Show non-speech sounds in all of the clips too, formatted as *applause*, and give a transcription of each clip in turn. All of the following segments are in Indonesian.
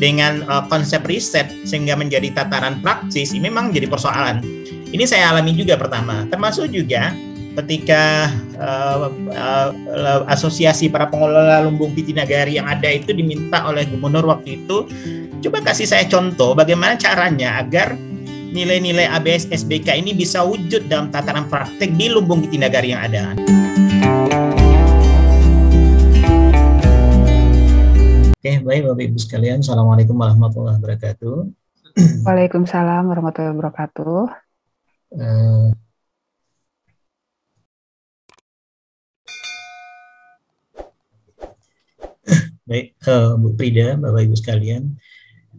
dengan uh, konsep riset sehingga menjadi tataran praktis ini memang jadi persoalan. Ini saya alami juga pertama, termasuk juga ketika uh, uh, asosiasi para pengelola lumbung nagari yang ada itu diminta oleh gubernur waktu itu coba kasih saya contoh bagaimana caranya agar nilai-nilai ABS SBK ini bisa wujud dalam tataran praktik di lumbung nagari yang ada. Oke, baik Bapak Ibu sekalian. Assalamualaikum warahmatullahi wabarakatuh. *clears throat* Waalaikumsalam warahmatullahi wabarakatuh. Uh, *clears throat* baik, uh, Bu Prida, Bapak Ibu sekalian.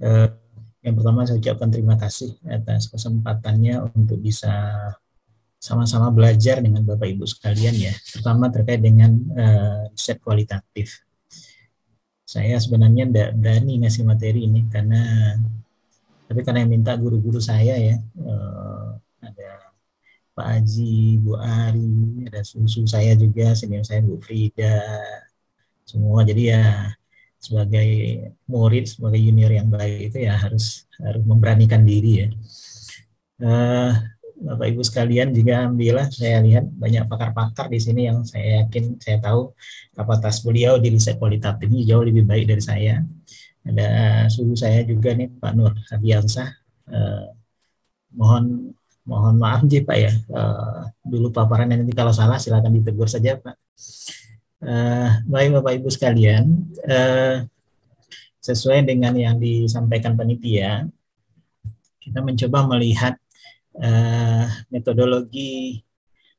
Uh, yang pertama saya ucapkan terima kasih atas kesempatannya untuk bisa sama-sama belajar dengan Bapak Ibu sekalian ya, terutama terkait dengan uh, riset kualitatif saya sebenarnya tidak berani ngasih materi ini karena tapi karena yang minta guru-guru saya ya uh, ada Pak Aji, Bu Ari, ada susu saya juga, senior saya Bu Frida, semua jadi ya sebagai murid sebagai junior yang baik itu ya harus harus memberanikan diri ya. Uh, Bapak Ibu sekalian juga alhamdulillah saya lihat banyak pakar-pakar di sini yang saya yakin saya tahu kapasitas beliau di riset kualitatif ini jauh lebih baik dari saya. Ada eh, suhu saya juga nih Pak Nur Habiansah. Eh, mohon mohon maaf sih Pak ya. Eh, dulu paparan nanti kalau salah silakan ditegur saja Pak. Eh, baik Bapak Ibu sekalian, eh, sesuai dengan yang disampaikan panitia, kita mencoba melihat uh, metodologi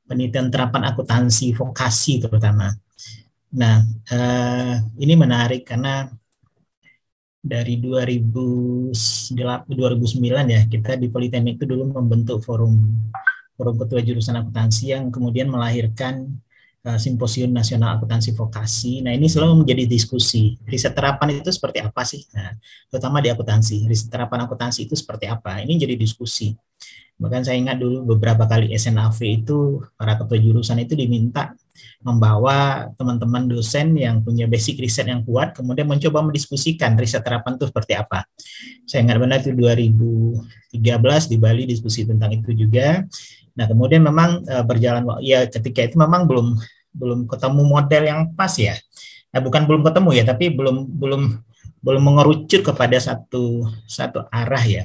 penelitian terapan akuntansi vokasi terutama. Nah, uh, ini menarik karena dari 2008 2009 ya kita di Politeknik itu dulu membentuk forum forum ketua jurusan akuntansi yang kemudian melahirkan uh, simposium nasional akuntansi vokasi. Nah ini selalu menjadi diskusi riset terapan itu seperti apa sih? Nah, terutama di akuntansi riset terapan akuntansi itu seperti apa? Ini jadi diskusi. Bahkan saya ingat dulu beberapa kali SNAV itu para ketua jurusan itu diminta membawa teman-teman dosen yang punya basic riset yang kuat kemudian mencoba mendiskusikan riset terapan itu seperti apa. Saya ingat benar itu 2013 di Bali diskusi tentang itu juga. Nah, kemudian memang e, berjalan ya ketika itu memang belum belum ketemu model yang pas ya. Nah, bukan belum ketemu ya, tapi belum belum belum mengerucut kepada satu satu arah ya.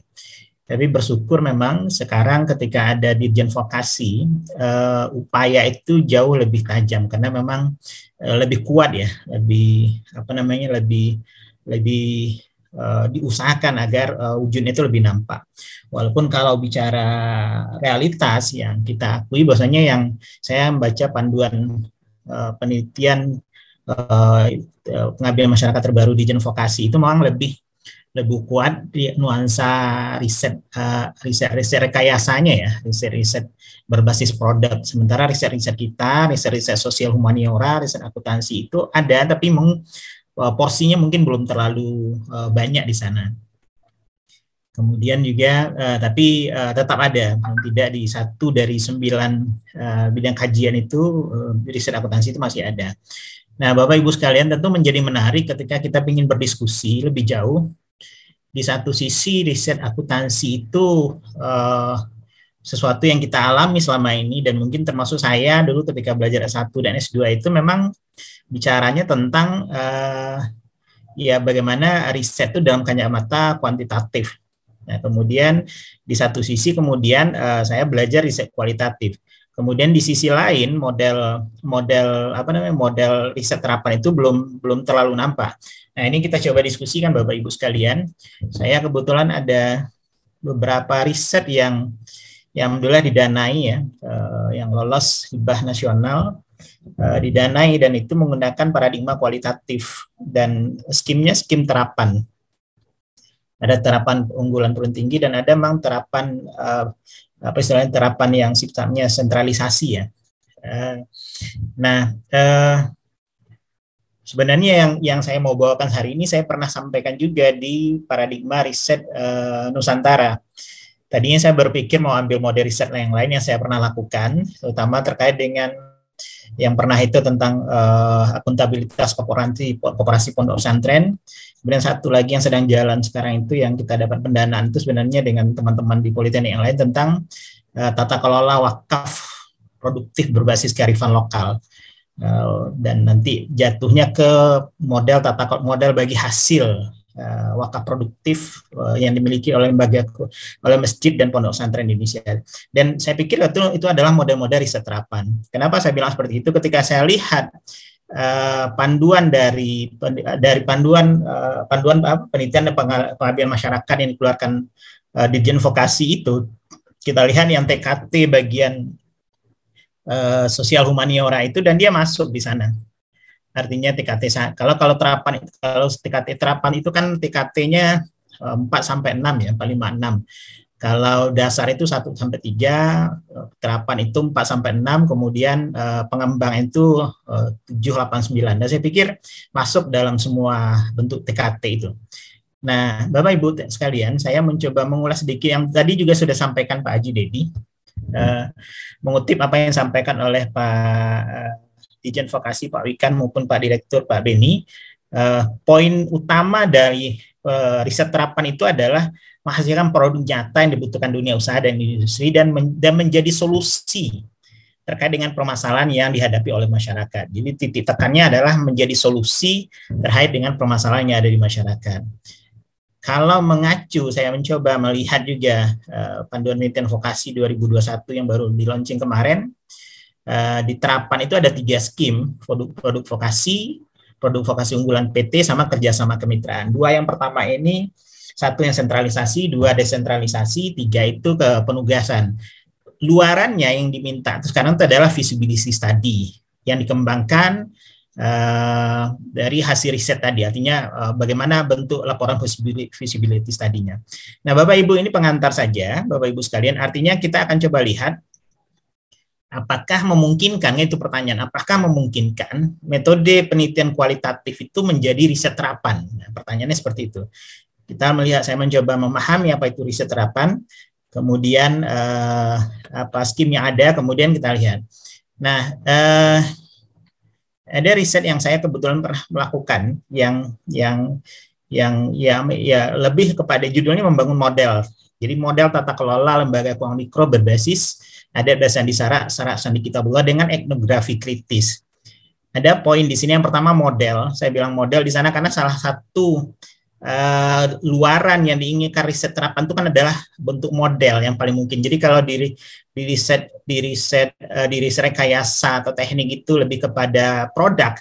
Tapi bersyukur memang sekarang ketika ada dirjen vokasi, uh, upaya itu jauh lebih tajam karena memang uh, lebih kuat ya, lebih apa namanya lebih lebih uh, diusahakan agar uh, ujungnya itu lebih nampak. Walaupun kalau bicara realitas yang kita akui, bahwasanya yang saya membaca panduan uh, penelitian uh, pengabdian masyarakat terbaru di Vokasi itu memang lebih lebih kuat di nuansa riset uh, riset riset rekayasanya ya riset riset berbasis produk sementara riset riset kita riset riset sosial humaniora riset akuntansi itu ada tapi meng, uh, porsinya mungkin belum terlalu uh, banyak di sana kemudian juga uh, tapi uh, tetap ada tidak di satu dari sembilan uh, bidang kajian itu uh, riset akuntansi itu masih ada Nah, Bapak Ibu sekalian tentu menjadi menarik ketika kita ingin berdiskusi lebih jauh di satu sisi riset akuntansi itu uh, sesuatu yang kita alami selama ini dan mungkin termasuk saya dulu ketika belajar S1 dan S2 itu memang bicaranya tentang uh, ya bagaimana riset itu dalam kacamata kuantitatif. Nah, kemudian di satu sisi kemudian uh, saya belajar riset kualitatif. Kemudian di sisi lain model model apa namanya model riset terapan itu belum belum terlalu nampak. Nah ini kita coba diskusikan Bapak Ibu sekalian. Saya kebetulan ada beberapa riset yang yang alhamdulillah didanai ya, eh, yang lolos hibah nasional eh, didanai dan itu menggunakan paradigma kualitatif dan skimnya skim terapan. Ada terapan unggulan turun tinggi dan ada memang terapan eh, apa istilahnya terapan yang sifatnya sentralisasi ya. Eh, nah, eh, sebenarnya yang yang saya mau bawakan hari ini saya pernah sampaikan juga di paradigma riset eh, Nusantara. Tadinya saya berpikir mau ambil model riset yang lain yang saya pernah lakukan, terutama terkait dengan yang pernah itu tentang uh, akuntabilitas koperasi koperasi pondok pesantren. Kemudian satu lagi yang sedang jalan sekarang itu yang kita dapat pendanaan itu sebenarnya dengan teman-teman di politeknik yang lain tentang uh, tata kelola wakaf produktif berbasis kearifan lokal. Uh, dan nanti jatuhnya ke model tata model bagi hasil uh, wakaf produktif uh, yang dimiliki oleh lembaga oleh masjid dan pondok pesantren Indonesia. Dan saya pikir itu itu adalah model-model riset terapan. Kenapa saya bilang seperti itu? Ketika saya lihat Uh, panduan dari dari panduan uh, panduan apa, penelitian dan pengabdian masyarakat yang dikeluarkan uh, di vokasi itu kita lihat yang TKT bagian uh, sosial humaniora itu dan dia masuk di sana artinya TKT kalau kalau terapan kalau TKT terapan itu kan TKT-nya 4 eh, sampai 6 ya, 4 5 6. Kalau dasar itu 1 sampai 3, eh, terapan itu 4 sampai 6, kemudian eh, pengembang itu 7 8 9. Dan saya pikir masuk dalam semua bentuk TKT itu. Nah, Bapak Ibu sekalian, saya mencoba mengulas sedikit yang tadi juga sudah sampaikan Pak Haji Dedi. Uh, mengutip apa yang disampaikan oleh Pak Dijen Vokasi Pak Wikan maupun Pak Direktur Pak Beni, eh, poin utama dari eh, riset terapan itu adalah menghasilkan produk nyata yang dibutuhkan dunia usaha dan industri dan, men dan menjadi solusi terkait dengan permasalahan yang dihadapi oleh masyarakat. Jadi titik tekannya adalah menjadi solusi terkait dengan permasalahan yang ada di masyarakat. Kalau mengacu, saya mencoba melihat juga uh, panduan penelitian vokasi 2021 yang baru diluncing kemarin, Eh, di terapan itu ada tiga skim produk-produk vokasi, produk vokasi unggulan PT sama kerjasama kemitraan. Dua yang pertama ini satu yang sentralisasi, dua desentralisasi, tiga itu ke penugasan. Luarannya yang diminta terus sekarang itu adalah visibility study yang dikembangkan Uh, dari hasil riset tadi, artinya uh, bagaimana bentuk laporan visibility tadinya Nah, Bapak Ibu ini pengantar saja, Bapak Ibu sekalian. Artinya kita akan coba lihat Apakah memungkinkan, itu pertanyaan, apakah memungkinkan metode penelitian kualitatif itu menjadi riset terapan? Nah, pertanyaannya seperti itu. Kita melihat, saya mencoba memahami apa itu riset terapan, kemudian eh, apa skim yang ada, kemudian kita lihat. Nah, eh, ada riset yang saya kebetulan pernah melakukan yang yang yang ya, ya lebih kepada judulnya membangun model. Jadi model tata kelola lembaga keuangan mikro berbasis ada dasar Sandi sarak sandi kita buat dengan etnografi kritis. Ada poin di sini yang pertama model. Saya bilang model di sana karena salah satu uh, luaran yang diinginkan riset terapan itu kan adalah bentuk model yang paling mungkin. Jadi kalau di, di riset di riset uh, di riset rekayasa atau teknik itu lebih kepada produk.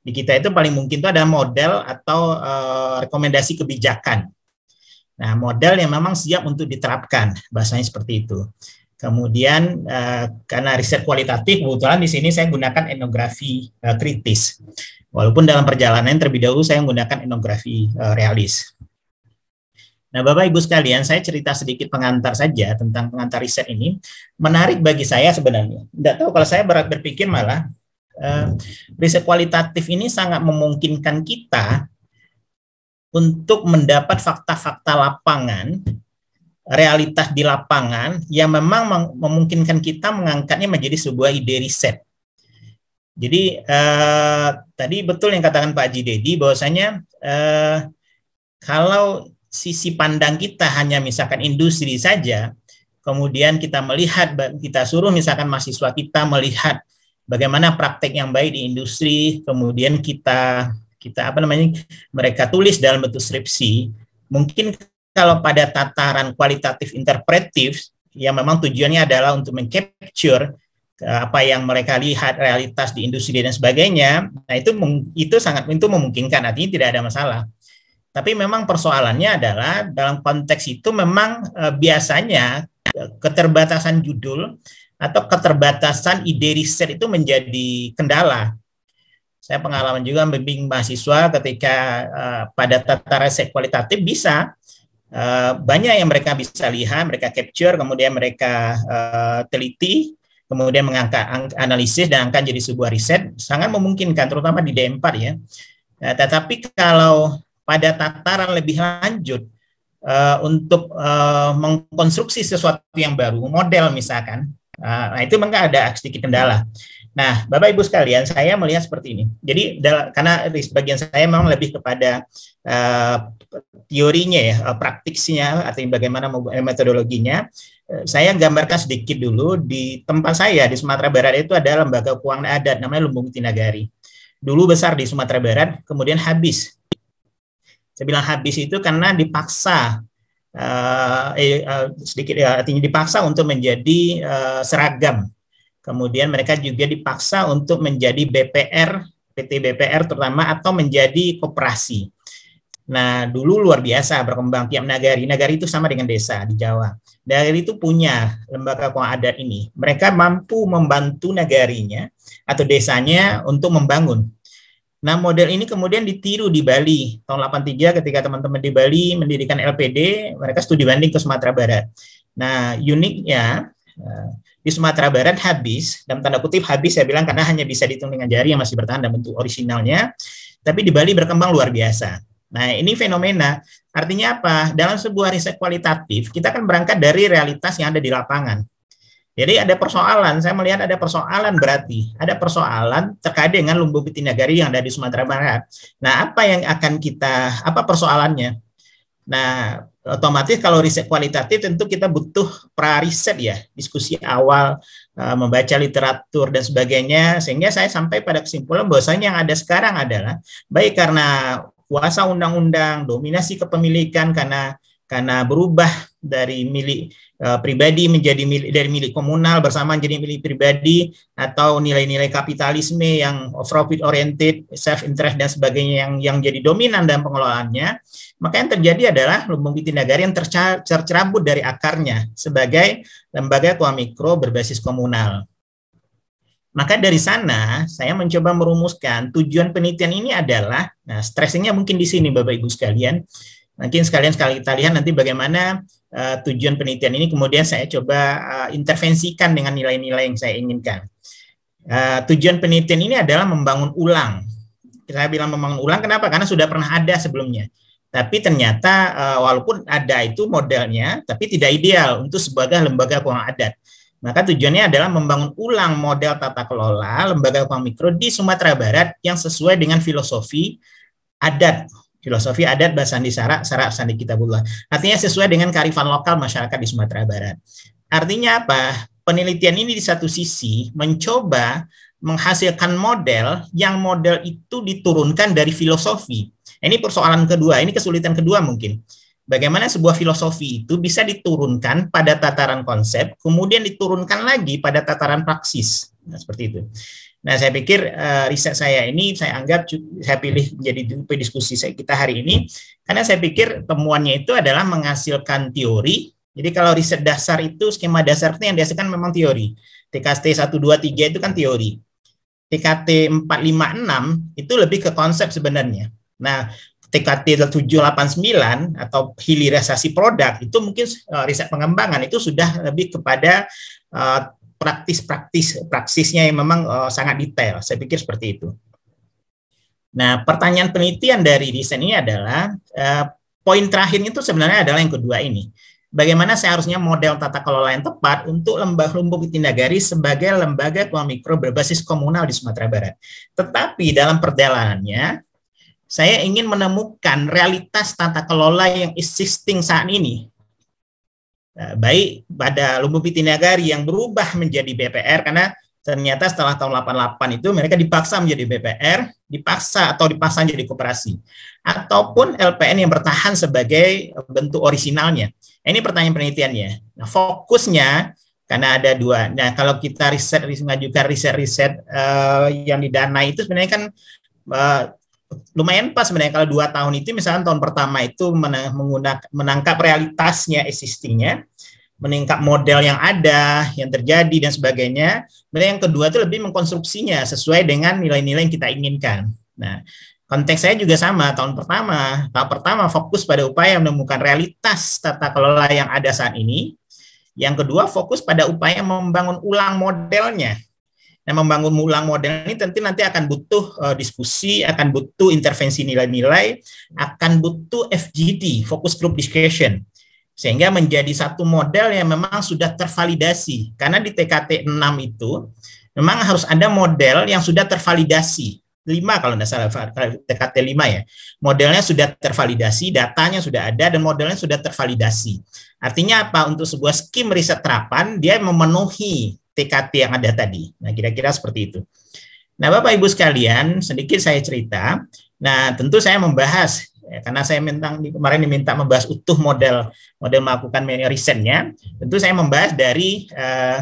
Di kita itu paling mungkin itu ada model atau uh, rekomendasi kebijakan. Nah, model yang memang siap untuk diterapkan, bahasanya seperti itu. Kemudian uh, karena riset kualitatif, kebetulan di sini saya gunakan etnografi uh, kritis. Walaupun dalam perjalanan terlebih dahulu saya menggunakan etnografi uh, realis. Nah, Bapak Ibu sekalian, saya cerita sedikit pengantar saja tentang pengantar riset ini. Menarik bagi saya sebenarnya. Tidak tahu kalau saya berat berpikir malah uh, riset kualitatif ini sangat memungkinkan kita untuk mendapat fakta-fakta lapangan realitas di lapangan yang memang memungkinkan kita mengangkatnya menjadi sebuah ide riset. Jadi eh, tadi betul yang katakan Pak Haji Dedi bahwasanya eh, kalau sisi pandang kita hanya misalkan industri saja, kemudian kita melihat kita suruh misalkan mahasiswa kita melihat bagaimana praktek yang baik di industri, kemudian kita kita apa namanya mereka tulis dalam bentuk skripsi, mungkin kalau pada tataran kualitatif interpretif yang memang tujuannya adalah untuk mencapture eh, apa yang mereka lihat realitas di industri dan sebagainya, nah itu itu sangat itu memungkinkan artinya tidak ada masalah. Tapi memang persoalannya adalah dalam konteks itu memang e, biasanya eh, keterbatasan judul atau keterbatasan ide riset itu menjadi kendala. Saya pengalaman juga membimbing mahasiswa ketika e, pada tataran riset kualitatif bisa, uh, banyak yang mereka bisa lihat, mereka capture, kemudian mereka uh, teliti, kemudian mengangkat analisis dan akan jadi sebuah riset sangat memungkinkan, terutama di D4 ya. Uh, tetapi kalau pada tataran lebih lanjut uh, untuk uh, mengkonstruksi sesuatu yang baru, model misalkan, uh, nah itu maka ada sedikit kendala. Nah, Bapak Ibu sekalian, saya melihat seperti ini. Jadi dalam, karena sebagian saya memang lebih kepada uh, teorinya ya, uh, eh, praktiknya atau bagaimana eh, metodologinya. saya gambarkan sedikit dulu di tempat saya di Sumatera Barat itu ada lembaga keuangan adat namanya Lumbung Tinagari. Dulu besar di Sumatera Barat, kemudian habis. Saya bilang habis itu karena dipaksa Uh, eh, uh, sedikit ya, artinya dipaksa untuk menjadi uh, seragam Kemudian mereka juga dipaksa untuk menjadi BPR, PT BPR terutama atau menjadi koperasi. Nah, dulu luar biasa berkembang tiap nagari. Nagari itu sama dengan desa di Jawa. Nagari itu punya lembaga keuangan adat ini. Mereka mampu membantu nagarinya atau desanya untuk membangun. Nah, model ini kemudian ditiru di Bali tahun 83 ketika teman-teman di Bali mendirikan LPD, mereka studi banding ke Sumatera Barat. Nah, uniknya di Sumatera Barat habis, dalam tanda kutip habis saya bilang karena hanya bisa dihitung dengan jari yang masih bertahan dalam bentuk orisinalnya, tapi di Bali berkembang luar biasa. Nah, ini fenomena. Artinya apa? Dalam sebuah riset kualitatif, kita akan berangkat dari realitas yang ada di lapangan. Jadi ada persoalan, saya melihat ada persoalan berarti, ada persoalan terkait dengan lumbung lumbu gari yang ada di Sumatera Barat. Nah, apa yang akan kita, apa persoalannya? Nah, otomatis kalau riset kualitatif tentu kita butuh pra riset ya diskusi awal eh, membaca literatur dan sebagainya sehingga saya sampai pada kesimpulan bahwasanya yang ada sekarang adalah baik karena kuasa undang-undang dominasi kepemilikan karena karena berubah dari milik uh, pribadi menjadi milik dari milik komunal bersama menjadi milik pribadi atau nilai-nilai kapitalisme yang profit oriented, self interest dan sebagainya yang yang jadi dominan dalam pengelolaannya, maka yang terjadi adalah lumbung piti negara yang tercerabut dari akarnya sebagai lembaga keuangan mikro berbasis komunal. Maka dari sana saya mencoba merumuskan tujuan penelitian ini adalah, nah stressingnya mungkin di sini Bapak Ibu sekalian, Mungkin sekalian sekali kita lihat nanti bagaimana uh, tujuan penelitian ini kemudian saya coba uh, intervensikan dengan nilai-nilai yang saya inginkan. Uh, tujuan penelitian ini adalah membangun ulang. saya bilang membangun ulang kenapa? Karena sudah pernah ada sebelumnya. Tapi ternyata uh, walaupun ada itu modelnya, tapi tidak ideal untuk sebagai lembaga keuangan adat. Maka tujuannya adalah membangun ulang model tata kelola lembaga keuangan mikro di Sumatera Barat yang sesuai dengan filosofi adat filosofi adat bahasa sandi Sara, Sara Sandi Kitabullah. Artinya sesuai dengan karifan lokal masyarakat di Sumatera Barat. Artinya apa? Penelitian ini di satu sisi mencoba menghasilkan model yang model itu diturunkan dari filosofi. Ini persoalan kedua, ini kesulitan kedua mungkin. Bagaimana sebuah filosofi itu bisa diturunkan pada tataran konsep, kemudian diturunkan lagi pada tataran praksis. Nah, seperti itu. Nah, saya pikir uh, riset saya ini saya anggap saya pilih menjadi topik diskusi saya kita hari ini karena saya pikir temuannya itu adalah menghasilkan teori. Jadi kalau riset dasar itu skema dasar itu yang dihasilkan memang teori. TKT 1 2 3 itu kan teori. TKT 4 5 6 itu lebih ke konsep sebenarnya. Nah, TKT 789 atau hilirisasi produk itu mungkin uh, riset pengembangan itu sudah lebih kepada uh, praktis-praktis praksisnya yang memang uh, sangat detail. Saya pikir seperti itu. Nah, pertanyaan penelitian dari desain ini adalah uh, poin terakhir itu sebenarnya adalah yang kedua ini. Bagaimana seharusnya model tata kelola yang tepat untuk lembah lumbung Itindagari sebagai lembaga keuangan mikro berbasis komunal di Sumatera Barat. Tetapi dalam perjalanannya, saya ingin menemukan realitas tata kelola yang existing saat ini Eh, baik pada Lumbu Pitinagari yang berubah menjadi BPR karena ternyata setelah tahun 88 itu mereka dipaksa menjadi BPR, dipaksa atau dipaksa jadi koperasi, ataupun LPN yang bertahan sebagai bentuk orisinalnya. Ini pertanyaan penelitiannya. Nah, fokusnya karena ada dua. Nah, kalau kita riset, riset mengajukan riset-riset uh, yang didanai itu sebenarnya kan uh, lumayan pas sebenarnya kalau dua tahun itu misalnya tahun pertama itu menangkap, menangkap realitasnya existingnya meningkat model yang ada yang terjadi dan sebagainya kemudian yang kedua itu lebih mengkonstruksinya sesuai dengan nilai-nilai yang kita inginkan nah konteks saya juga sama tahun pertama tahun pertama fokus pada upaya menemukan realitas tata kelola yang ada saat ini yang kedua fokus pada upaya membangun ulang modelnya Nah, membangun ulang model ini tentu nanti akan butuh uh, diskusi, akan butuh intervensi nilai-nilai, akan butuh FGD, Focus Group Discussion, sehingga menjadi satu model yang memang sudah tervalidasi. Karena di TKT 6 itu memang harus ada model yang sudah tervalidasi. 5 kalau tidak salah, TKT 5 ya. Modelnya sudah tervalidasi, datanya sudah ada, dan modelnya sudah tervalidasi. Artinya apa? Untuk sebuah skim riset terapan, dia memenuhi TKT yang ada tadi. Nah, kira-kira seperti itu. Nah, Bapak Ibu sekalian, sedikit saya cerita. Nah, tentu saya membahas ya, karena saya minta kemarin diminta membahas utuh model model melakukan risetnya. Tentu saya membahas dari uh,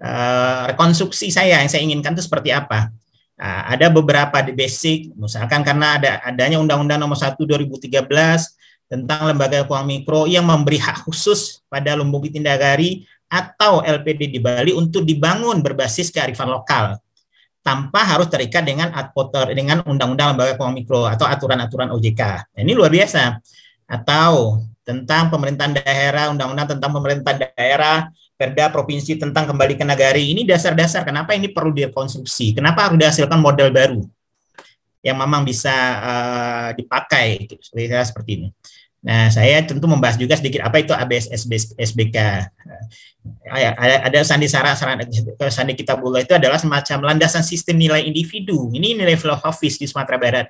uh, rekonstruksi saya yang saya inginkan itu seperti apa. Nah, ada beberapa di basic, misalkan karena ada adanya Undang-Undang Nomor 1 2013 tentang lembaga keuangan mikro yang memberi hak khusus pada lumbung pitindagari atau LPD di Bali untuk dibangun berbasis kearifan lokal tanpa harus terikat dengan advoter dengan undang-undang lembaga keuangan mikro atau aturan-aturan OJK. Nah, ini luar biasa. Atau tentang pemerintahan daerah, undang-undang tentang pemerintahan daerah, perda provinsi tentang kembali ke nagari. Ini dasar-dasar kenapa ini perlu direkonstruksi. Kenapa harus dihasilkan model baru yang memang bisa uh, dipakai seperti ini. Nah, saya tentu membahas juga sedikit apa itu ABS SBK. Nah, ya, ada, ada sandi sara sandi kitabullah itu adalah semacam landasan sistem nilai individu. Ini nilai filosofis di Sumatera Barat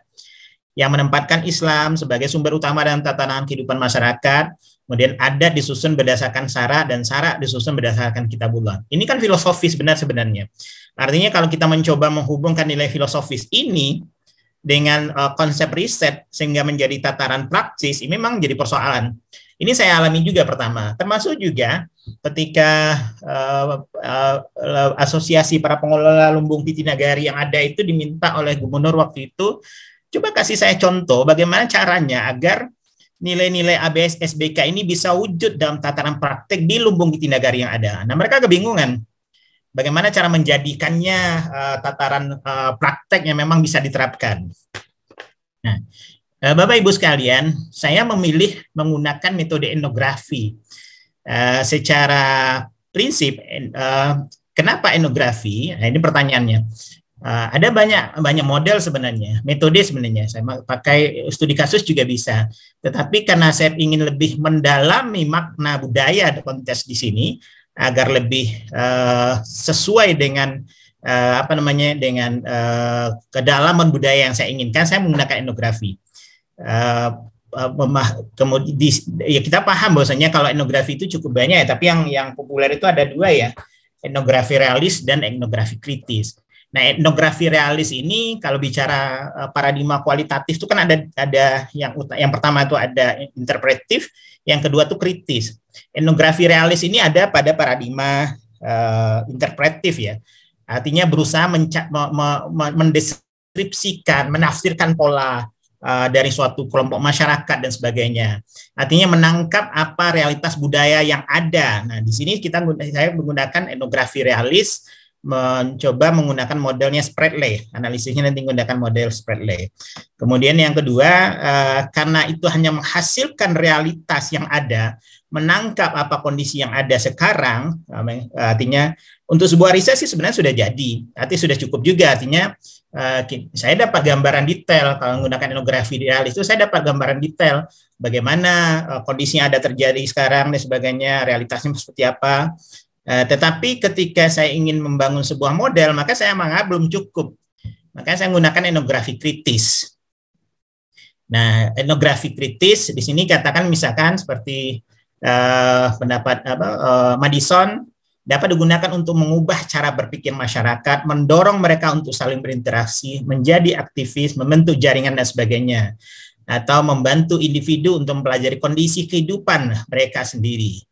yang menempatkan Islam sebagai sumber utama dalam tatanan kehidupan masyarakat. Kemudian adat disusun berdasarkan sarah dan sarah disusun berdasarkan kitabullah. Ini kan filosofis benar sebenarnya. Artinya kalau kita mencoba menghubungkan nilai filosofis ini dengan uh, konsep riset sehingga menjadi tataran praktis ini memang jadi persoalan. Ini saya alami juga pertama, termasuk juga ketika uh, uh, asosiasi para pengelola lumbung nagari yang ada itu diminta oleh gubernur waktu itu, coba kasih saya contoh bagaimana caranya agar nilai-nilai ABS SBK ini bisa wujud dalam tataran praktek di lumbung nagari yang ada. Nah mereka kebingungan bagaimana cara menjadikannya uh, tataran uh, praktek yang memang bisa diterapkan. Nah, uh, Bapak Ibu sekalian, saya memilih menggunakan metode etnografi. Uh, secara prinsip, uh, kenapa etnografi? Nah, ini pertanyaannya. Uh, ada banyak banyak model sebenarnya, metode sebenarnya. Saya pakai studi kasus juga bisa. Tetapi karena saya ingin lebih mendalami makna budaya konteks di sini, agar lebih uh, sesuai dengan uh, apa namanya dengan uh, kedalaman budaya yang saya inginkan saya menggunakan etnografi uh, kemudian ya kita paham bahwasanya kalau etnografi itu cukup banyak ya tapi yang yang populer itu ada dua ya etnografi realis dan etnografi kritis Nah, etnografi realis ini kalau bicara e, paradigma kualitatif itu kan ada ada yang yang pertama itu ada interpretif, yang kedua itu kritis. Etnografi realis ini ada pada paradigma uh, interpretif ya. Artinya berusaha menca- me- me- mendeskripsikan, menafsirkan pola uh, dari suatu kelompok masyarakat dan sebagainya. Artinya menangkap apa realitas budaya yang ada. Nah, di sini kita saya menggunakan etnografi realis mencoba menggunakan modelnya spread lay Analisisnya nanti menggunakan model spread lay Kemudian yang kedua, eh, karena itu hanya menghasilkan realitas yang ada, menangkap apa kondisi yang ada sekarang, eh, artinya untuk sebuah riset sih sebenarnya sudah jadi, artinya sudah cukup juga, artinya eh, saya dapat gambaran detail kalau menggunakan etnografi realis itu saya dapat gambaran detail bagaimana kondisi yang ada terjadi sekarang dan sebagainya, realitasnya seperti apa, Eh, tetapi ketika saya ingin membangun sebuah model, maka saya menganggap belum cukup. Maka saya menggunakan etnografi kritis. Nah, etnografi kritis di sini katakan misalkan seperti uh, pendapat apa, uh, Madison dapat digunakan untuk mengubah cara berpikir masyarakat, mendorong mereka untuk saling berinteraksi, menjadi aktivis, membentuk jaringan dan sebagainya, atau membantu individu untuk mempelajari kondisi kehidupan mereka sendiri.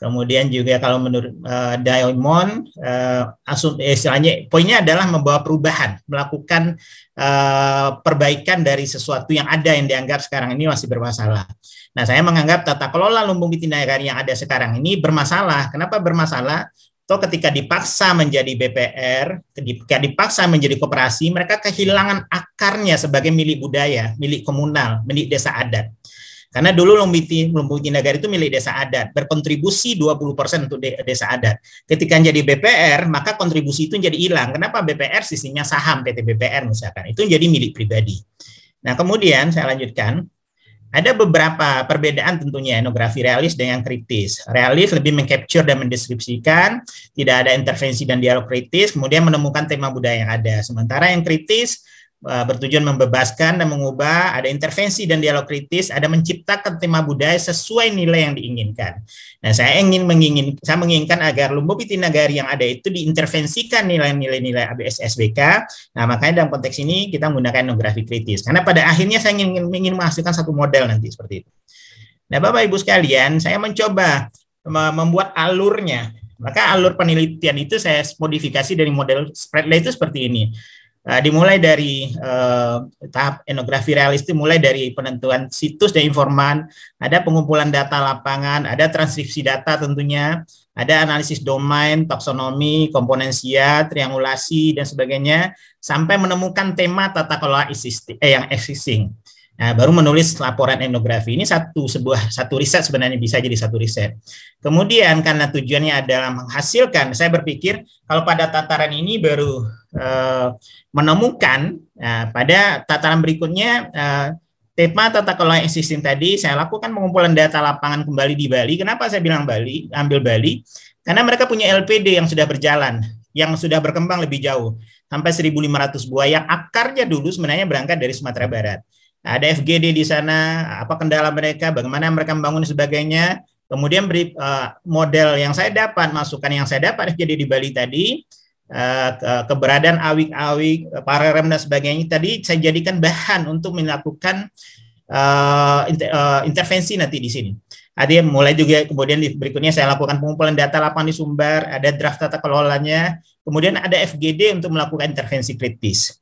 Kemudian juga kalau menurut uh, eh, Diamond, uh, eh, asum, eh, istilahnya poinnya adalah membawa perubahan, melakukan uh, perbaikan dari sesuatu yang ada yang dianggap sekarang ini masih bermasalah. Nah, saya menganggap tata kelola lumbung bitinagari yang ada sekarang ini bermasalah. Kenapa bermasalah? Toh ketika dipaksa menjadi BPR, ketika dipaksa menjadi koperasi, mereka kehilangan akarnya sebagai milik budaya, milik komunal, milik desa adat. Karena dulu Lumbung Lumbiti negara itu milik desa adat, berkontribusi 20% untuk desa adat. Ketika jadi BPR, maka kontribusi itu jadi hilang. Kenapa BPR sisinya saham PT BPR misalkan. Itu jadi milik pribadi. Nah, kemudian saya lanjutkan. Ada beberapa perbedaan tentunya etnografi realis dengan kritis. Realis lebih mengcapture dan mendeskripsikan, tidak ada intervensi dan dialog kritis, kemudian menemukan tema budaya yang ada. Sementara yang kritis Eh, bertujuan membebaskan dan mengubah, ada intervensi dan dialog kritis, ada menciptakan tema budaya sesuai nilai yang diinginkan. Nah, saya ingin mengingin saya menginginkan agar Lumbu yang ada itu diintervensikan nilai-nilai-nilai ABS SBK. Nah, makanya dalam konteks ini kita menggunakan etnografi kritis. Karena pada akhirnya saya ingin, ingin menghasilkan satu model nanti seperti itu. Nah, Bapak Ibu sekalian, saya mencoba membuat alurnya maka alur penelitian itu saya modifikasi dari model Spreadley itu seperti ini uh, dimulai dari uh, tahap enografi realistis mulai dari penentuan situs dan informan, ada pengumpulan data lapangan, ada transkripsi data tentunya, ada analisis domain, taksonomi, komponensia, triangulasi dan sebagainya sampai menemukan tema tata kelola existing, eh, yang existing. Nah, baru menulis laporan etnografi ini satu sebuah satu riset sebenarnya bisa jadi satu riset. Kemudian karena tujuannya adalah menghasilkan, saya berpikir kalau pada tataran ini baru uh, menemukan uh, pada tataran berikutnya uh, eh, tema tata kelola existing tadi saya lakukan pengumpulan data lapangan kembali di Bali. Kenapa saya bilang Bali, ambil Bali? Karena mereka punya LPD yang sudah berjalan, yang sudah berkembang lebih jauh sampai 1.500 buah yang akarnya dulu sebenarnya berangkat dari Sumatera Barat ada FGD di sana, apa kendala mereka, bagaimana mereka membangun sebagainya. Kemudian beri uh, model yang saya dapat, masukan yang saya dapat jadi di Bali tadi, uh, keberadaan awik-awik, para rem dan sebagainya tadi saya jadikan bahan untuk melakukan uh, inter, uh, intervensi nanti di sini. Artinya mulai juga kemudian di berikutnya saya lakukan pengumpulan data lapangan di sumber, ada draft tata kelolanya, kemudian ada FGD untuk melakukan intervensi kritis.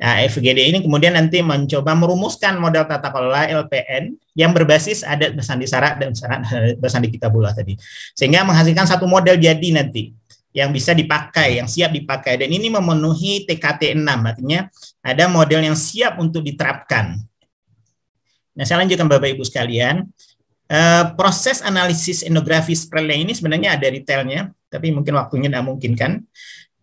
Nah, FGD ini kemudian nanti mencoba merumuskan model tata kelola LPN yang berbasis adat bersandi syarat dan syarat *laughs* bersandi kitabullah tadi. Sehingga menghasilkan satu model jadi nanti yang bisa dipakai, yang siap dipakai. Dan ini memenuhi TKT 6, artinya ada model yang siap untuk diterapkan. Nah, saya lanjutkan Bapak-Ibu sekalian. E, proses analisis endografis spreadnya ini sebenarnya ada detailnya, tapi mungkin waktunya tidak mungkin kan.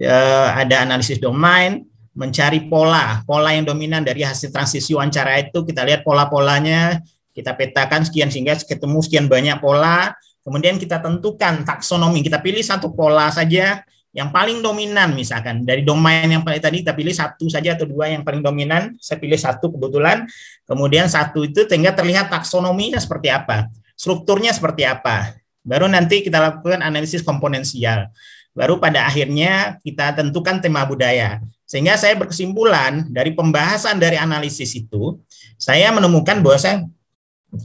E, eh, ada analisis domain, mencari pola, pola yang dominan dari hasil transisi wawancara itu kita lihat pola-polanya, kita petakan sekian sehingga ketemu sekian banyak pola, kemudian kita tentukan taksonomi, kita pilih satu pola saja yang paling dominan misalkan dari domain yang paling tadi kita pilih satu saja atau dua yang paling dominan saya pilih satu kebetulan kemudian satu itu sehingga terlihat taksonominya seperti apa strukturnya seperti apa baru nanti kita lakukan analisis komponensial baru pada akhirnya kita tentukan tema budaya sehingga saya berkesimpulan dari pembahasan dari analisis itu, saya menemukan bahwa saya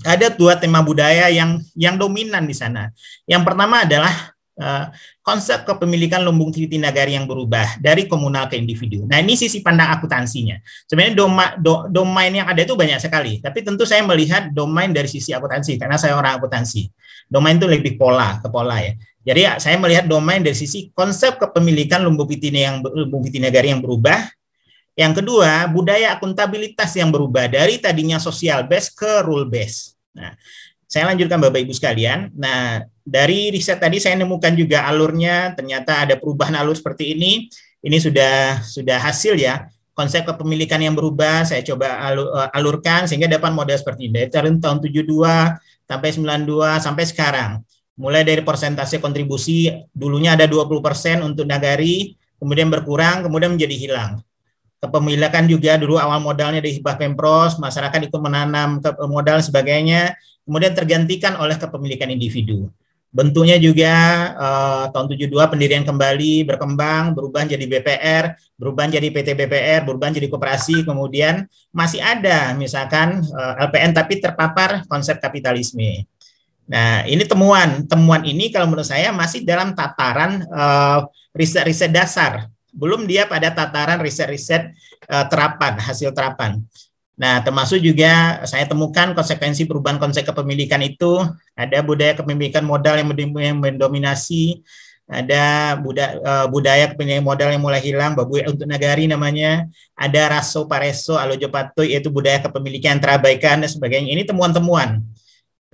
ada dua tema budaya yang yang dominan di sana. Yang pertama adalah uh, konsep kepemilikan lumbung titi nagari yang berubah dari komunal ke individu. Nah ini sisi pandang akuntansinya. Sebenarnya doma, do, domain yang ada itu banyak sekali, tapi tentu saya melihat domain dari sisi akuntansi karena saya orang akuntansi. Domain itu lebih pola ke pola ya. Jadi ya, saya melihat domain dari sisi konsep kepemilikan Lumbung pitina yang Lumbung Negara yang berubah. Yang kedua, budaya akuntabilitas yang berubah dari tadinya sosial base ke rule base. Nah, saya lanjutkan Bapak Ibu sekalian. Nah, dari riset tadi saya nemukan juga alurnya ternyata ada perubahan alur seperti ini. Ini sudah sudah hasil ya konsep kepemilikan yang berubah saya coba eh, alurkan sehingga dapat model seperti ini dari tahun 72 sampai 92 sampai sekarang mulai dari persentase kontribusi dulunya ada 20% untuk nagari, kemudian berkurang, kemudian menjadi hilang. Kepemilikan juga dulu awal modalnya dari hibah Pempros, masyarakat ikut menanam ke modal sebagainya, kemudian tergantikan oleh kepemilikan individu. Bentuknya juga eh, tahun 72 pendirian kembali berkembang, berubah jadi BPR, berubah jadi PT BPR, berubah jadi koperasi, kemudian masih ada misalkan eh, LPN tapi terpapar konsep kapitalisme Nah, ini temuan. Temuan ini kalau menurut saya masih dalam tataran eh, riset-riset uh, dasar. Belum dia pada tataran riset-riset uh, terapan, hasil terapan. Nah, termasuk juga saya temukan konsekuensi perubahan konsep kepemilikan itu ada budaya kepemilikan modal yang mendominasi, ada budaya, uh, eh, budaya kepemilikan modal yang mulai hilang, babu untuk nagari namanya, ada raso pareso alojo yaitu budaya kepemilikan terabaikan dan sebagainya. Ini temuan-temuan.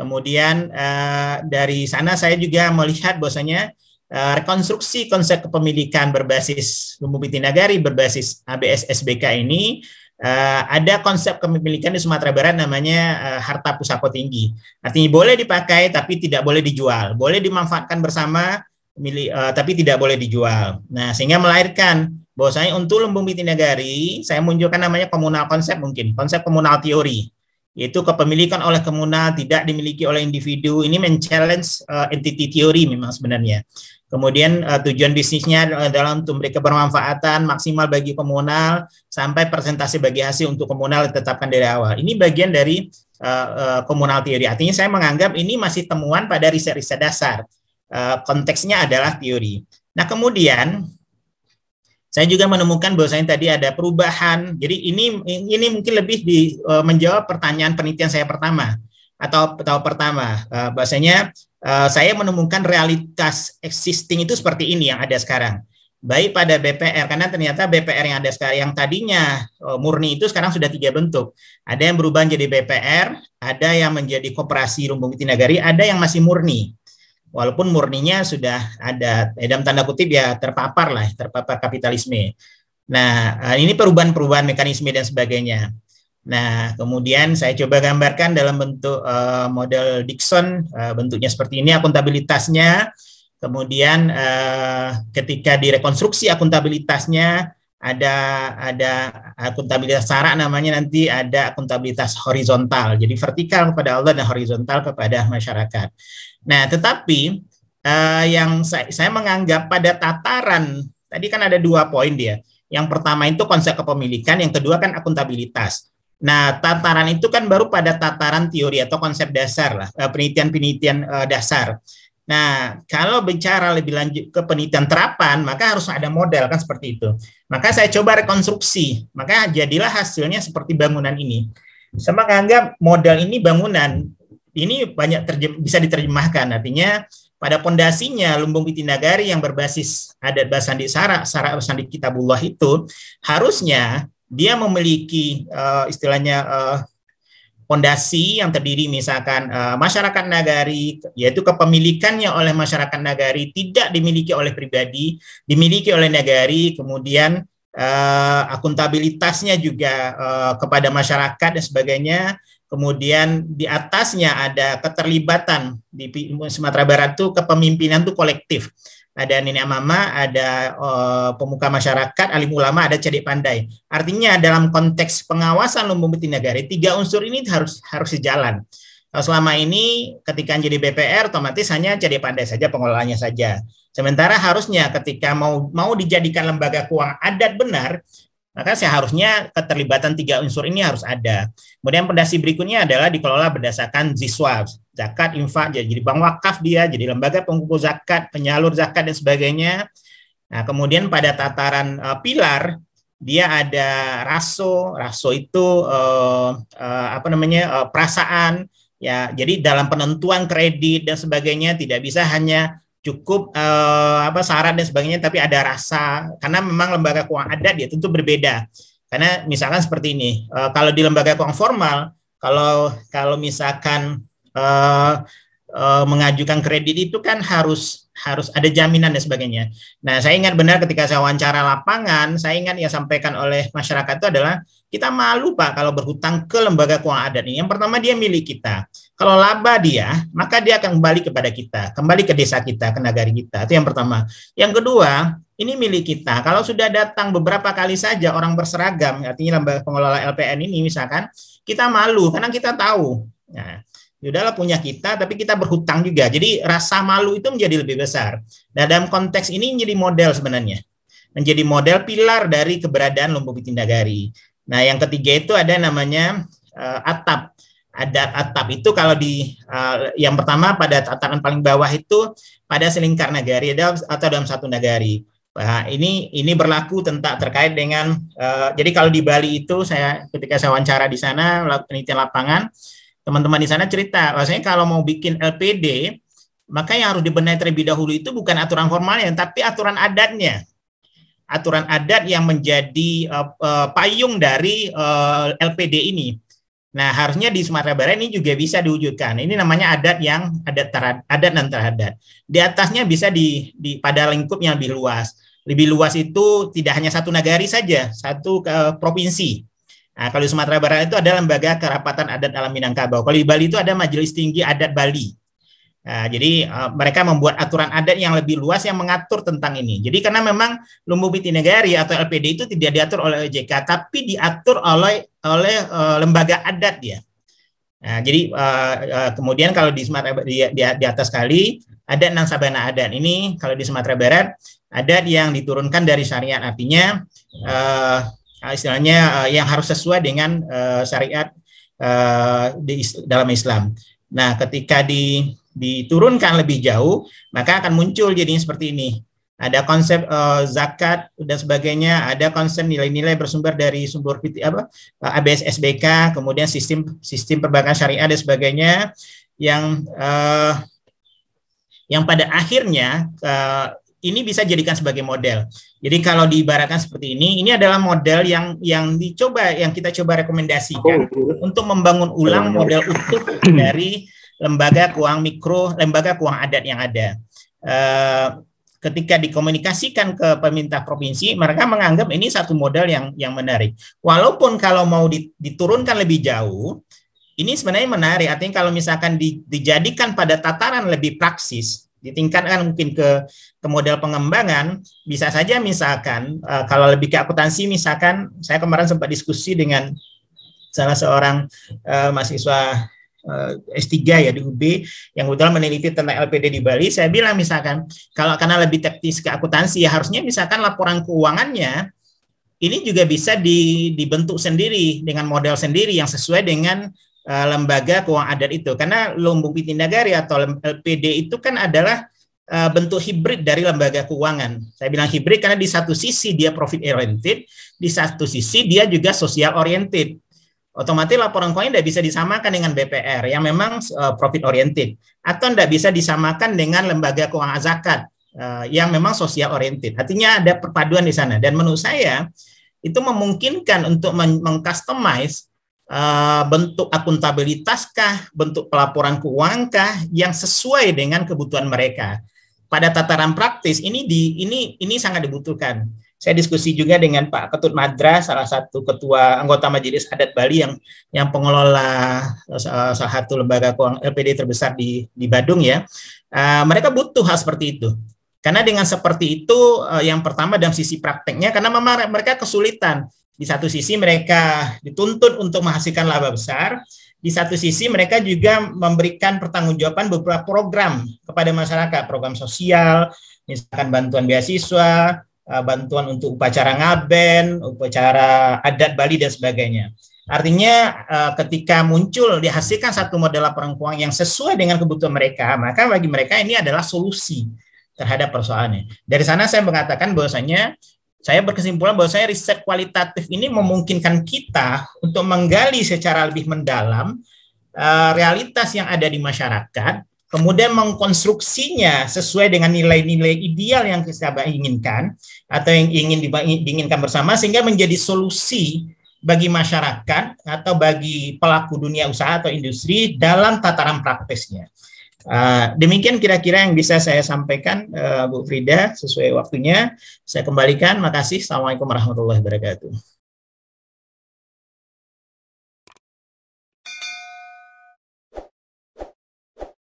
Kemudian uh, dari sana saya juga melihat bahwasanya uh, rekonstruksi konsep kepemilikan berbasis Lumbung Nagari berbasis ABS SBK ini uh, ada konsep kepemilikan di Sumatera Barat namanya uh, harta pusako tinggi. Artinya boleh dipakai tapi tidak boleh dijual. Boleh dimanfaatkan bersama mili, uh, tapi tidak boleh dijual. Nah, sehingga melahirkan bahwasanya untuk Lumbung Nagari saya munculkan namanya komunal konsep mungkin, konsep komunal teori yaitu kepemilikan oleh komunal tidak dimiliki oleh individu ini men-challenge uh, entity theory memang sebenarnya. Kemudian uh, tujuan bisnisnya adalah untuk memberi kebermanfaatan maksimal bagi komunal sampai persentase bagi hasil untuk komunal ditetapkan dari awal. Ini bagian dari uh, eh, uh, komunal teori. Artinya saya menganggap ini masih temuan pada riset-riset dasar. Uh, konteksnya adalah teori. Nah kemudian saya juga menemukan bahwasanya tadi ada perubahan. Jadi ini ini mungkin lebih di uh, menjawab pertanyaan penelitian saya pertama atau atau pertama uh, eh, bahasanya uh, eh, saya menemukan realitas existing itu seperti ini yang ada sekarang. Baik pada BPR karena ternyata BPR yang ada sekarang yang tadinya uh, murni itu sekarang sudah tiga bentuk. Ada yang berubah jadi BPR, ada yang menjadi koperasi rumbung tinagari, ada yang masih murni walaupun murninya sudah ada eh, dalam tanda kutip ya terpapar lah terpapar kapitalisme. Nah eh, ini perubahan-perubahan mekanisme dan sebagainya. Nah kemudian saya coba gambarkan dalam bentuk uh, model Dixon uh, bentuknya seperti ini akuntabilitasnya. Kemudian uh, ketika direkonstruksi akuntabilitasnya ada ada akuntabilitas sara namanya nanti ada akuntabilitas horizontal. Jadi vertikal kepada Allah dan horizontal kepada masyarakat. Nah, tetapi uh, yang saya, saya menganggap pada tataran tadi kan ada dua poin dia. Yang pertama itu konsep kepemilikan, yang kedua kan akuntabilitas. Nah, tataran itu kan baru pada tataran teori atau konsep dasar lah, eh, penelitian-penelitian eh, dasar. Nah, kalau bicara lebih lanjut ke penelitian terapan, maka harus ada model kan seperti itu. Maka saya coba rekonstruksi, maka jadilah hasilnya seperti bangunan ini. Saya menganggap model ini bangunan ini banyak terjem, bisa diterjemahkan. Artinya pada pondasinya lumbung pitinagari yang berbasis adat Basandi Sara, Sara Basandi Kitabullah itu harusnya dia memiliki uh, istilahnya uh, pondasi yang terdiri misalkan e, masyarakat nagari yaitu kepemilikannya oleh masyarakat nagari tidak dimiliki oleh pribadi dimiliki oleh nagari kemudian e, akuntabilitasnya juga e, kepada masyarakat dan sebagainya Kemudian di atasnya ada keterlibatan di Sumatera Barat itu kepemimpinan itu kolektif. Ada nenek mama, ada uh, pemuka masyarakat, alim ulama, ada cedik pandai. Artinya dalam konteks pengawasan lumbung di negara, tiga unsur ini harus harus sejalan. Kalau selama ini ketika jadi BPR otomatis hanya jadi pandai saja pengelolaannya saja. Sementara harusnya ketika mau mau dijadikan lembaga keuangan adat benar maka seharusnya keterlibatan tiga unsur ini harus ada. Kemudian pondasi berikutnya adalah dikelola berdasarkan ziswa, zakat, infak, jadi bank wakaf dia, jadi lembaga pengumpul zakat, penyalur zakat dan sebagainya. Nah, kemudian pada tataran uh, pilar dia ada raso, raso itu uh, uh, apa namanya uh, perasaan ya. Jadi dalam penentuan kredit dan sebagainya tidak bisa hanya cukup uh, apa saran dan sebagainya tapi ada rasa karena memang lembaga keuangan ada dia tentu berbeda karena misalkan seperti ini uh, kalau di lembaga keuangan formal kalau kalau misalkan uh, uh, mengajukan kredit itu kan harus harus ada jaminan dan sebagainya. Nah, saya ingat benar ketika saya wawancara lapangan, saya ingat yang sampaikan oleh masyarakat itu adalah kita malu Pak kalau berhutang ke lembaga keuangan adat ini. Yang pertama dia milik kita. Kalau laba dia, maka dia akan kembali kepada kita, kembali ke desa kita, ke nagari kita. Itu yang pertama. Yang kedua, ini milik kita. Kalau sudah datang beberapa kali saja orang berseragam, artinya lembaga pengelola LPN ini misalkan, kita malu karena kita tahu. Nah, Yaudahlah punya kita, tapi kita berhutang juga. Jadi rasa malu itu menjadi lebih besar. Nah dalam konteks ini menjadi model sebenarnya, menjadi model pilar dari keberadaan Lumbung Pitindagari. Nah yang ketiga itu ada namanya uh, atap. Ada atap itu kalau di uh, yang pertama pada tataran paling bawah itu pada selingkar nagari ada atau dalam satu nagari. Nah, ini ini berlaku tentang terkait dengan uh, jadi kalau di Bali itu saya ketika saya wawancara di sana penelitian lapangan teman-teman di sana cerita, rasanya kalau mau bikin LPD, maka yang harus dibenahi terlebih dahulu itu bukan aturan formalnya, tapi aturan adatnya. Aturan adat yang menjadi uh, uh, payung dari uh, eh, LPD ini. Nah, harusnya di Sumatera Barat ini juga bisa diwujudkan. Ini namanya adat yang adat terhadap, adat dan terhadap. Di atasnya bisa di, di pada lingkup yang lebih luas. Lebih luas itu tidak hanya satu nagari saja, satu uh, provinsi. Nah, kalau di Sumatera Barat itu ada lembaga kerapatan adat alam Minangkabau. Kalau di Bali itu ada Majelis Tinggi Adat Bali. Nah, jadi uh, mereka membuat aturan adat yang lebih luas yang mengatur tentang ini. Jadi karena memang Lumbu Negari atau LPD itu tidak diatur oleh OJK, tapi diatur oleh oleh uh, lembaga adat dia. Nah, jadi uh, uh, kemudian kalau di Sumatera di, di, di atas kali ada enam sabana adat. Ini kalau di Sumatera Barat adat yang diturunkan dari syariat artinya uh, Nah, istilahnya uh, yang harus sesuai dengan uh, syariat uh, di, dalam Islam. Nah, ketika di, diturunkan lebih jauh, maka akan muncul jadinya seperti ini. Ada konsep uh, zakat dan sebagainya, ada konsep nilai-nilai bersumber dari sumber apa ABS SBK, kemudian sistem sistem perbankan syariah dan sebagainya yang uh, yang pada akhirnya uh, ini bisa dijadikan sebagai model. Jadi kalau diibaratkan seperti ini, ini adalah model yang yang dicoba yang kita coba rekomendasikan oh. Iya. untuk membangun ulang iya, iya. model utuh *clears throat* dari lembaga keuangan mikro, lembaga keuangan adat yang ada. Uh, ketika dikomunikasikan ke pemerintah provinsi, mereka menganggap ini satu model yang yang menarik. Walaupun kalau mau diturunkan lebih jauh, ini sebenarnya menarik. Artinya kalau misalkan di, dijadikan pada tataran lebih praksis, ditingkatkan mungkin ke ke model pengembangan bisa saja misalkan uh, kalau lebih ke akuntansi misalkan saya kemarin sempat diskusi dengan salah seorang uh, mahasiswa eh, S3 ya di UB yang udah meneliti tentang LPD di Bali saya bilang misalkan kalau karena lebih teknis ke akuntansi ya harusnya misalkan laporan keuangannya ini juga bisa dibentuk sendiri dengan model sendiri yang sesuai dengan Eh, lembaga keuangan adat itu karena Lumbung Negara atau LPD itu kan adalah eh, bentuk hibrid dari lembaga keuangan. Saya bilang hibrid karena di satu sisi dia profit oriented, di satu sisi dia juga sosial oriented. Otomatis laporan keuangan tidak bisa disamakan dengan BPR yang memang eh, profit oriented atau tidak bisa disamakan dengan lembaga keuangan zakat yang memang sosial oriented. Artinya ada perpaduan di sana dan menurut saya itu memungkinkan untuk mengcustomize uh, bentuk akuntabilitaskah, bentuk pelaporan kah yang sesuai dengan kebutuhan mereka. Pada tataran praktis ini di ini ini sangat dibutuhkan. Saya diskusi juga dengan Pak Ketut Madra, salah satu ketua anggota Majelis Adat Bali yang yang pengelola eh, salah satu lembaga keuangan LPD terbesar di di Badung ya. Uh, mereka butuh hal seperti itu. Karena dengan seperti itu, yang pertama dalam sisi prakteknya, karena mereka kesulitan. Di satu sisi mereka dituntut untuk menghasilkan laba besar, di satu sisi mereka juga memberikan pertanggungjawaban beberapa program kepada masyarakat, program sosial, misalkan bantuan beasiswa, eh, bantuan untuk upacara ngaben, upacara adat Bali dan sebagainya. Artinya eh, ketika muncul dihasilkan satu model laporan keuangan yang sesuai dengan kebutuhan mereka, maka bagi mereka ini adalah solusi terhadap persoalannya. Dari sana saya mengatakan bahwasanya saya berkesimpulan bahwa saya riset kualitatif ini memungkinkan kita untuk menggali secara lebih mendalam uh, realitas yang ada di masyarakat, kemudian mengkonstruksinya sesuai dengan nilai-nilai ideal yang kita inginkan atau yang ingin diinginkan bersama sehingga menjadi solusi bagi masyarakat atau bagi pelaku dunia usaha atau industri dalam tataran praktisnya. Uh, demikian kira-kira yang bisa saya sampaikan uh, Bu Frida sesuai waktunya. Saya kembalikan. Makasih. Assalamualaikum warahmatullahi wabarakatuh.